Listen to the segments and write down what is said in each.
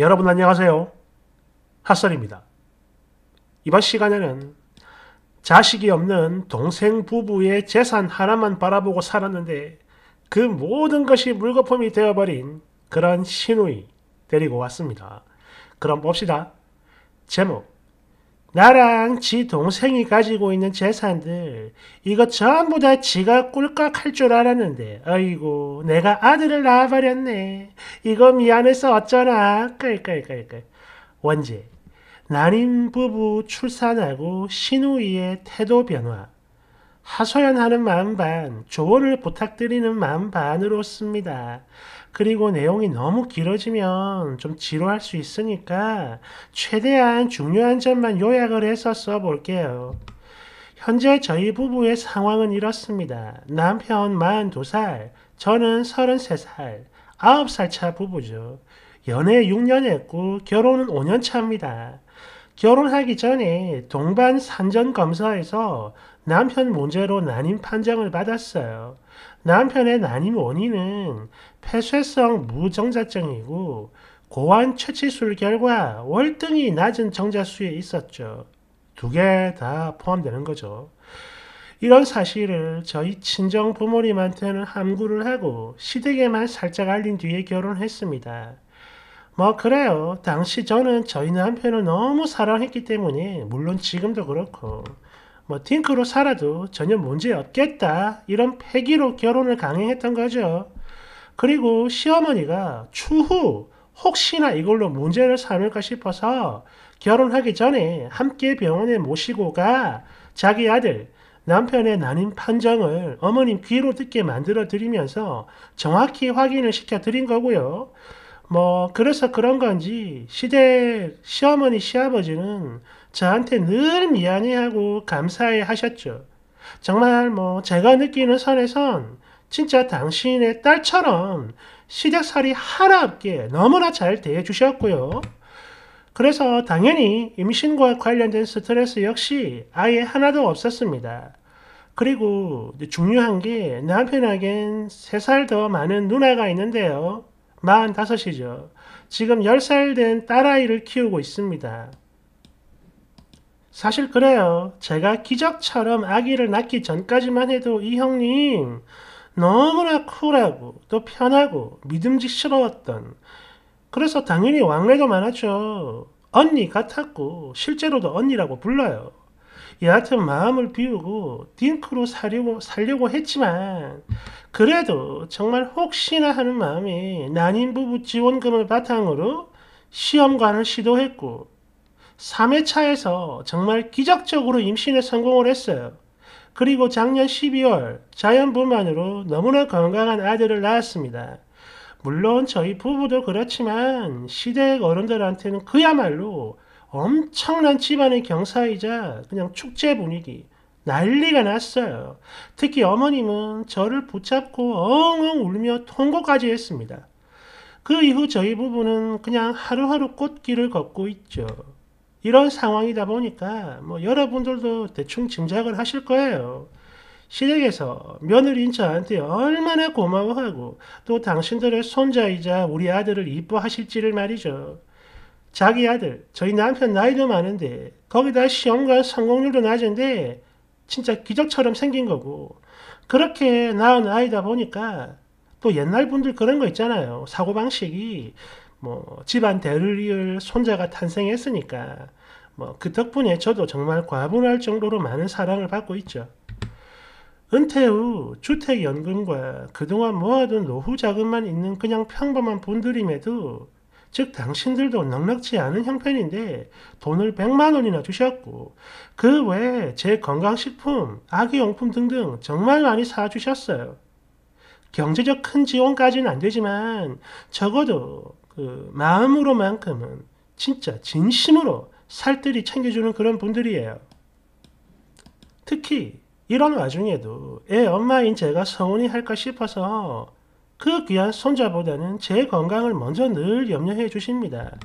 여러분 안녕하세요. 핫설입니다. 이번 시간에는 자식이 없는 동생 부부의 재산 하나만 바라보고 살았는데 그 모든 것이 물거품이 되어버린 그런 신우이 데리고 왔습니다. 그럼 봅시다. 제목 나랑 지 동생이 가지고 있는 재산들 이것 전부 다 지가 꿀꺽할 줄 알았는데 어이구 내가 아들을 낳아버렸네 이거 미안해서 어쩌나 깔깔깔깔 원제 난임 부부 출산하고 신우이의 태도 변화 하소연하는 마음 반 조언을 부탁드리는 마음 반으로 씁니다. 그리고 내용이 너무 길어지면 좀 지루할 수 있으니까 최대한 중요한 점만 요약을 해서 써볼게요. 현재 저희 부부의 상황은 이렇습니다. 남편 42살, 저는 33살, 9살 차 부부죠. 연애 6년 했고 결혼은 5년 차입니다. 결혼하기 전에 동반 산전 검사에서 남편 문제로 난임 판정을 받았어요. 남편의 난임 원인은 폐쇄성 무정자증이고 고환 채치술 결과 월등히 낮은 정자수에 있었죠. 두 개 다 포함되는 거죠. 이런 사실을 저희 친정 부모님한테는 함구를 하고 시댁에만 살짝 알린 뒤에 결혼했습니다. 뭐 그래요. 당시 저는 저희 남편을 너무 사랑했기 때문에 물론 지금도 그렇고 뭐 팅크로 살아도 전혀 문제 없겠다 이런 폐기로 결혼을 강행했던 거죠. 그리고 시어머니가 추후 혹시나 이걸로 문제를 삼을까 싶어서 결혼하기 전에 함께 병원에 모시고 가 자기 아들 남편의 난임 판정을 어머님 귀로 듣게 만들어 드리면서 정확히 확인을 시켜 드린 거고요. 뭐 그래서 그런 건지 시댁 시어머니 시아버지는 저한테 늘 미안해하고 감사해 하셨죠. 정말 뭐 제가 느끼는 선에선 진짜 당신의 딸처럼 시댁살이 하나 없게 너무나 잘 대해주셨고요. 그래서 당연히 임신과 관련된 스트레스 역시 아예 하나도 없었습니다. 그리고 중요한 게 남편에겐 3살 더 많은 누나가 있는데요. 45이죠. 지금 1살된 딸아이를 키우고 있습니다. 사실 그래요. 제가 기적처럼 아기를 낳기 전까지만 해도 이 형님 너무나 쿨하고 또 편하고 믿음직스러웠던 그래서 당연히 왕래도 많았죠. 언니 같았고 실제로도 언니라고 불러요. 여하튼 마음을 비우고 딩크로 살려고, 살려고 했지만 그래도 정말 혹시나 하는 마음이 난임 부부 지원금을 바탕으로 시험관을 시도했고 3회차에서 정말 기적적으로 임신에 성공을 했어요. 그리고 작년 12월 자연분만으로 너무나 건강한 아들을 낳았습니다. 물론 저희 부부도 그렇지만 시댁 어른들한테는 그야말로 엄청난 집안의 경사이자 그냥 축제 분위기 난리가 났어요. 특히 어머님은 저를 붙잡고 엉엉 울며 통곡까지 했습니다. 그 이후 저희 부부는 그냥 하루하루 꽃길을 걷고 있죠. 이런 상황이다 보니까 뭐 여러분들도 대충 짐작을 하실 거예요. 시댁에서 며느리인 저한테 얼마나 고마워하고 또 당신들의 손자이자 우리 아들을 이뻐하실지를 말이죠. 자기 아들, 저희 남편 나이도 많은데 거기다 시험관 성공률도 낮은데 진짜 기적처럼 생긴 거고 그렇게 낳은 아이다 보니까 또 옛날 분들 그런 거 있잖아요. 사고방식이 뭐 집안 대를 손자가 탄생했으니까 뭐그 덕분에 저도 정말 과분할 정도로 많은 사랑을 받고 있죠. 은퇴 후 주택연금과 그동안 모아둔 노후 자금만 있는 그냥 평범한 분들임에도 즉 당신들도 넉넉지 않은 형편인데 돈을 100만 원이나 주셨고 그 외에 제 건강식품, 아기용품 등등 정말 많이 사주셨어요. 경제적 큰 지원까지는 안 되지만 적어도 그 마음으로만큼은 진짜 진심으로 살뜰히 챙겨주는 그런 분들이에요. 특히 이런 와중에도 애 엄마인 제가 서운히 할까 싶어서 그 귀한 손자보다는 제 건강을 먼저 늘 염려해 주십니다.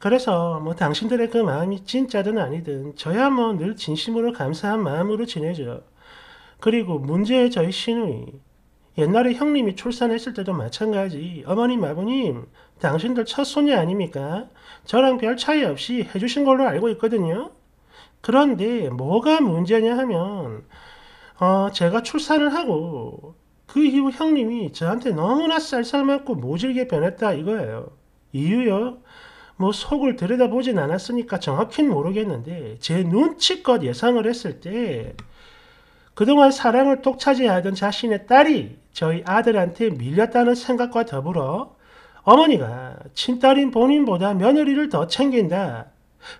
그래서 뭐 당신들의 그 마음이 진짜든 아니든 저야 뭐늘 진심으로 감사한 마음으로 지내죠. 그리고 문제의 저희 신우이 옛날에 형님이 출산했을 때도 마찬가지. 어머님, 아버님, 당신들 첫 손녀 아닙니까? 저랑 별 차이 없이 해주신 걸로 알고 있거든요. 그런데 뭐가 문제냐 하면, 어, 제가 출산을 하고, 그 이후 형님이 저한테 너무나 쌀쌀맞고 모질게 변했다 이거예요. 이유요? 뭐 속을 들여다보진 않았으니까 정확히는 모르겠는데, 제 눈치껏 예상을 했을 때, 그동안 사랑을 독차지하던 자신의 딸이 저희 아들한테 밀렸다는 생각과 더불어 어머니가 친딸인 본인보다 며느리를 더 챙긴다.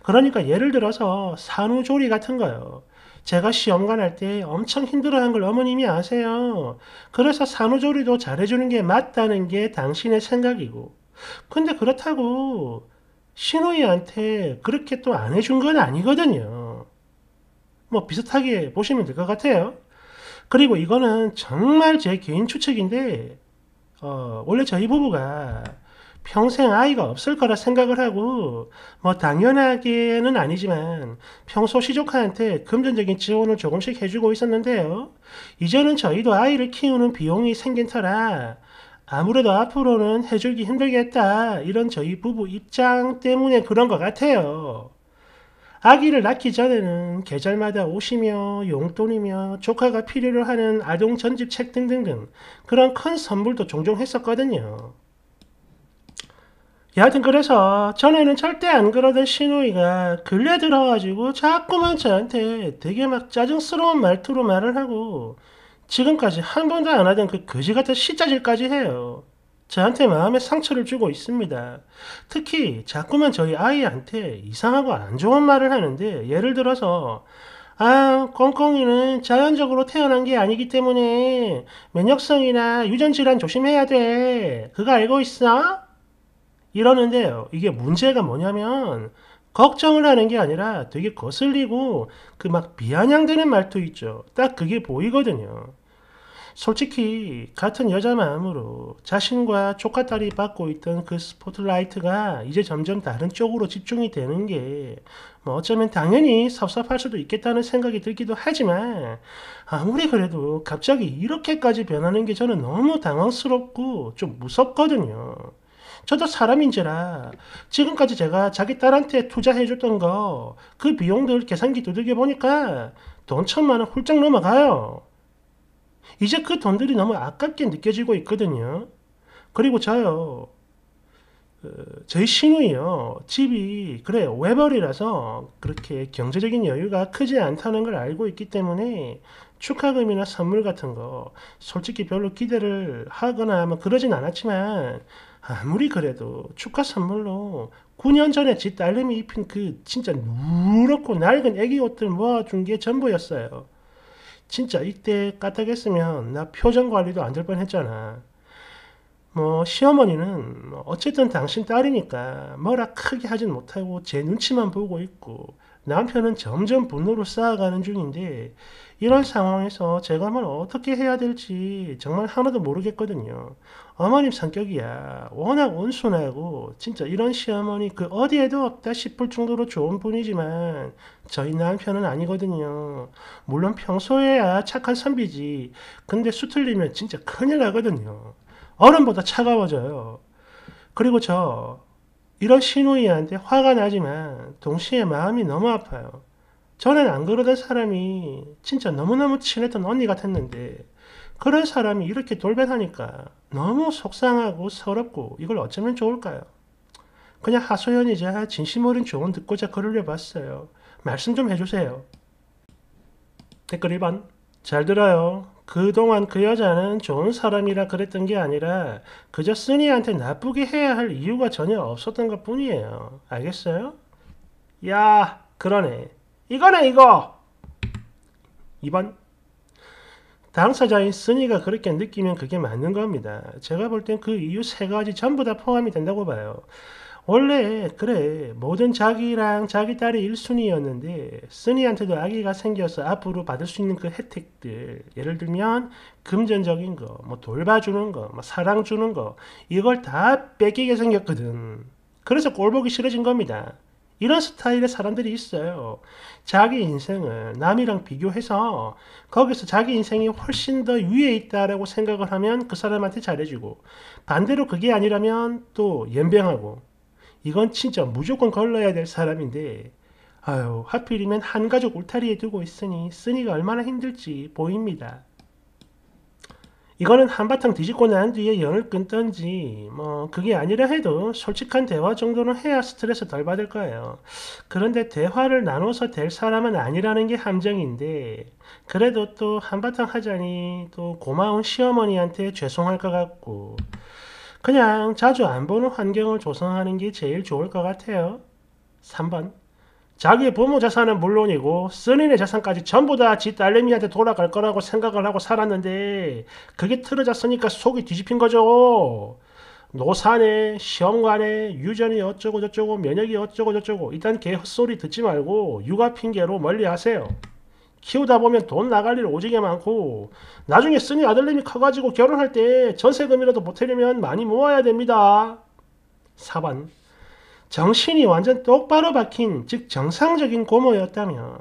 그러니까 예를 들어서 산후조리 같은 거요. 제가 시험관 할 때 엄청 힘들어한 걸 어머님이 아세요. 그래서 산후조리도 잘해주는 게 맞다는 게 당신의 생각이고. 근데 그렇다고 신우이한테 그렇게 또 안 해준 건 아니거든요. 뭐 비슷하게 보시면 될 것 같아요. 그리고 이거는 정말 제 개인 추측인데 어, 원래 저희 부부가 평생 아이가 없을 거라 생각을 하고 뭐 당연하게는 아니지만 평소 시조카한테 금전적인 지원을 조금씩 해주고 있었는데요. 이제는 저희도 아이를 키우는 비용이 생긴 터라 아무래도 앞으로는 해주기 힘들겠다 이런 저희 부부 입장 때문에 그런 것 같아요. 아기를 낳기 전에는 계절마다 옷이며 용돈이며 조카가 필요로 하는 아동 전집책 등등등 그런 큰 선물도 종종 했었거든요. 여하튼 그래서 전에는 절대 안 그러던 신우이가 근래 들어가지고 자꾸만 저한테 되게 막 짜증스러운 말투로 말을 하고 지금까지 한 번도 안 하던 그 거지 같은 시짜질까지 해요. 저한테 마음의 상처를 주고 있습니다. 특히 자꾸만 저희 아이한테 이상하고 안 좋은 말을 하는데 예를 들어서 아, 꽁꽁이는 자연적으로 태어난 게 아니기 때문에 면역성이나 유전질환 조심해야 돼. 그거 알고 있어? 이러는데요. 이게 문제가 뭐냐면 걱정을 하는 게 아니라 되게 거슬리고 그 막비아냥대는 말투 있죠. 딱 그게 보이거든요. 솔직히 같은 여자 마음으로 자신과 조카딸이 받고 있던 그 스포트라이트가 이제 점점 다른 쪽으로 집중이 되는 게 뭐 어쩌면 당연히 섭섭할 수도 있겠다는 생각이 들기도 하지만 아무리 그래도 갑자기 이렇게까지 변하는 게 저는 너무 당황스럽고 좀 무섭거든요. 저도 사람인지라 지금까지 제가 자기 딸한테 투자해줬던 거 그 비용들 계산기 두들겨 보니까 돈 천만 원 훌쩍 넘어가요. 이제 그 돈들이 너무 아깝게 느껴지고 있거든요. 그리고 저요. 어, 저희 신우이요. 집이 그래 외벌이라서 그렇게 경제적인 여유가 크지 않다는 걸 알고 있기 때문에 축하금이나 선물 같은 거 솔직히 별로 기대를 하거나 뭐 그러진 않았지만 아무리 그래도 축하 선물로 9년 전에 지 딸내미 입힌 그 진짜 누렇고 낡은 애기 옷들 모아준 게 전부였어요. 진짜 이때 까딱했으면 나 표정 관리도 안 될 뻔했잖아. 뭐 시어머니는 뭐 어쨌든 당신 딸이니까 뭐라 크게 하진 못하고 제 눈치만 보고 있고 남편은 점점 분노로 쌓아가는 중인데 이런 상황에서 재검을 어떻게 해야 될지 정말 하나도 모르겠거든요. 어머님 성격이야. 워낙 온순하고 진짜 이런 시어머니 그 어디에도 없다 싶을 정도로 좋은 분이지만 저희 남편은 아니거든요. 물론 평소에야 착한 선비지. 근데 수틀리면 진짜 큰일 나거든요. 어른보다 차가워져요. 그리고 저 이런 시누이한테 화가 나지만 동시에 마음이 너무 아파요. 전엔 안 그러던 사람이 진짜 너무너무 친했던 언니 같았는데 그런 사람이 이렇게 돌변하니까 너무 속상하고 서럽고 이걸 어쩌면 좋을까요? 그냥 하소연이자 진심 어린 조언 듣고자 글 올려봤어요. 말씀 좀 해주세요. 댓글 1번 잘 들어요. 그동안 그 여자는 좋은 사람이라 그랬던 게 아니라 그저 쓰니한테 나쁘게 해야 할 이유가 전혀 없었던 것 뿐이에요. 알겠어요? 야 그러네. 이거네 이거 2번 당사자인 쓰니가 그렇게 느끼면 그게 맞는 겁니다. 제가 볼 땐 그 이유 세 가지 전부 다 포함이 된다고 봐요. 원래 그래 모든 자기랑 자기 딸이 1순위였는데 쓰니한테도 아기가 생겨서 앞으로 받을 수 있는 그 혜택들 예를 들면 금전적인 거, 뭐 돌봐주는 거, 뭐 사랑 주는 거 이걸 다 뺏기게 생겼거든. 그래서 꼴보기 싫어진 겁니다. 이런 스타일의 사람들이 있어요. 자기 인생을 남이랑 비교해서 거기서 자기 인생이 훨씬 더 위에 있다라고 생각을 하면 그 사람한테 잘해주고 반대로 그게 아니라면 또 연병하고 이건 진짜 무조건 걸러야 될 사람인데 아유 하필이면 한 가족 울타리에 두고 있으니 쓰니가 얼마나 힘들지 보입니다. 이거는 한바탕 뒤집고 난 뒤에 연을 끊던지 뭐 그게 아니라 해도 솔직한 대화 정도는 해야 스트레스 덜 받을 거예요. 그런데 대화를 나눠서 될 사람은 아니라는 게 함정인데 그래도 또 한바탕 하자니 또 고마운 시어머니한테 죄송할 것 같고 그냥 자주 안 보는 환경을 조성하는 게 제일 좋을 것 같아요. 3번 자기 부모 자산은 물론이고 스님의 자산까지 전부 다 지 딸내미한테 돌아갈 거라고 생각을 하고 살았는데 그게 틀어졌으니까 속이 뒤집힌 거죠. 노산에 시험관에 유전이 어쩌고 저쩌고 면역이 어쩌고 저쩌고 일단 개 헛소리 듣지 말고 육아 핑계로 멀리 하세요. 키우다 보면 돈 나갈 일 오지게 많고 나중에 쓰니 아들님이 커가지고 결혼할 때 전세금이라도 못태리면 많이 모아야 됩니다. 4번 정신이 완전 똑바로 박힌 즉 정상적인 고모였다면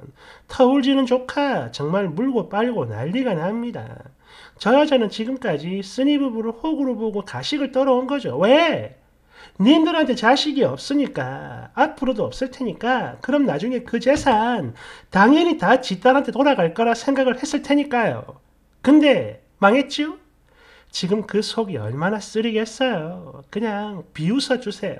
터울지는 조카 정말 물고 빨고 난리가 납니다. 저 여자는 지금까지 쓰니부부를 호구로 보고 가식을 떨어온 거죠. 왜? 님들한테 자식이 없으니까 앞으로도 없을 테니까 그럼 나중에 그 재산 당연히 다 지딸한테 돌아갈 거라 생각을 했을 테니까요. 근데 망했죠? 지금 그 속이 얼마나 쓰리겠어요. 그냥 비웃어 주세요.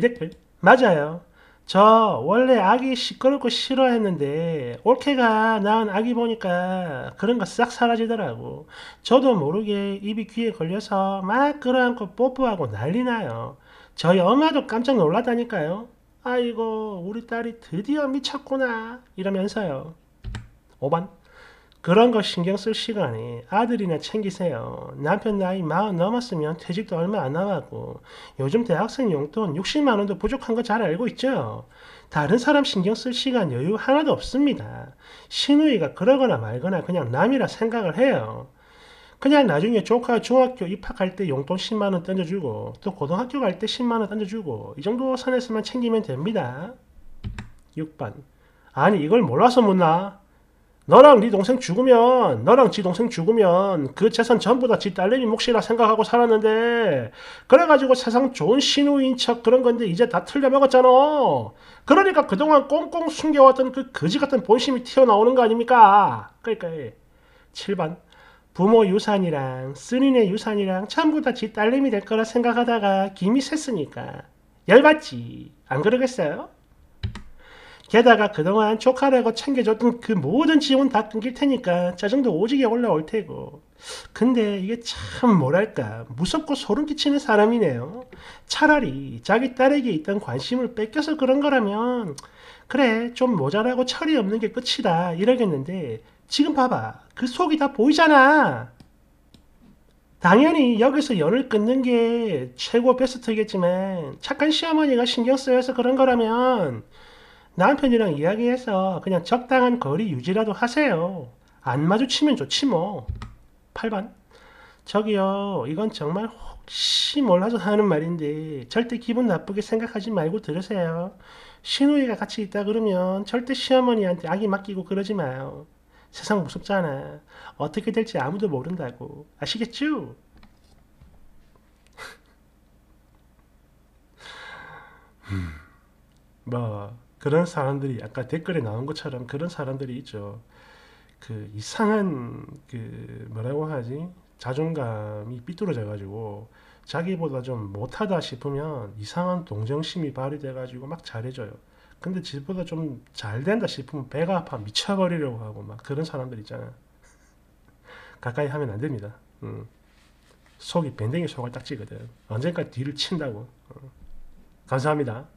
대댓글 맞아요. 저 원래 아기 시끄럽고 싫어했는데 올케가 낳은 아기 보니까 그런 거 싹 사라지더라고. 저도 모르게 입이 귀에 걸려서 막 끌어안고 뽀뽀하고 난리 나요. 저희 엄마도 깜짝 놀랐다니까요. 아이고 우리 딸이 드디어 미쳤구나 이러면서요. 5번 그런 거 신경 쓸시간이 아들이나 챙기세요. 남편 나이 마흔 넘었으면 퇴직도 얼마 안 남았고 요즘 대학생 용돈 60만 원도 부족한 거 잘 알고 있죠? 다른 사람 신경 쓸 시간 여유 하나도 없습니다. 신우이가 그러거나 말거나 그냥 남이라 생각을 해요. 그냥 나중에 조카 중학교 입학할 때 용돈 10만원 던져주고 또 고등학교 갈 때 10만원 던져주고 이 정도 선에서만 챙기면 됩니다. 6번 아니 이걸 몰라서 묻나? 너랑 네 동생 죽으면 너랑 지 동생 죽으면 그 재산 전부 다 지 딸내미 몫이라 생각하고 살았는데 그래가지고 세상 좋은 신우인 척 그런 건데 이제 다 틀려먹었잖아 그러니까 그동안 꽁꽁 숨겨왔던 그 거지같은 본심이 튀어나오는 거 아닙니까 그러니까 7번 부모 유산이랑 쓰인의 유산이랑 전부 다 지 딸내미 될 거라 생각하다가 김이 샜으니까 열받지 안 그러겠어요? 게다가 그동안 조카라고 챙겨줬던 그 모든 지원 다 끊길 테니까 짜증도 오지게 올라올 테고. 근데 이게 참 뭐랄까 무섭고 소름 끼치는 사람이네요. 차라리 자기 딸에게 있던 관심을 뺏겨서 그런 거라면 그래 좀 모자라고 철이 없는 게 끝이다 이러겠는데 지금 봐봐 그 속이 다 보이잖아. 당연히 여기서 연을 끊는 게 최고 베스트겠지만 착한 시어머니가 신경 쓰여서 그런 거라면 남편이랑 이야기해서 그냥 적당한 거리 유지라도 하세요. 안 마주치면 좋지 뭐. 8번. 저기요, 이건 정말 혹시 몰라서 하는 말인데 절대 기분 나쁘게 생각하지 말고 들으세요. 신우이가 같이 있다 그러면 절대 시어머니한테 아기 맡기고 그러지 마요. 세상 무섭잖아. 어떻게 될지 아무도 모른다고. 아시겠죠? 음, 뭐 그런 사람들이 아까 댓글에 나온 것처럼 그런 사람들이 있죠. 그 이상한 그 뭐라고 하지 자존감이 삐뚤어져 가지고 자기보다 좀 못하다 싶으면 이상한 동정심이 발휘돼 가지고 막 잘해줘요. 근데 지보다 좀 잘 된다 싶으면 배가 아파 미쳐버리려고 하고 막 그런 사람들 있잖아 가까이 하면 안 됩니다. 음. 속이 밴댕이 속을 딱 찌거든. 언젠가 뒤를 친다고. 어. 감사합니다.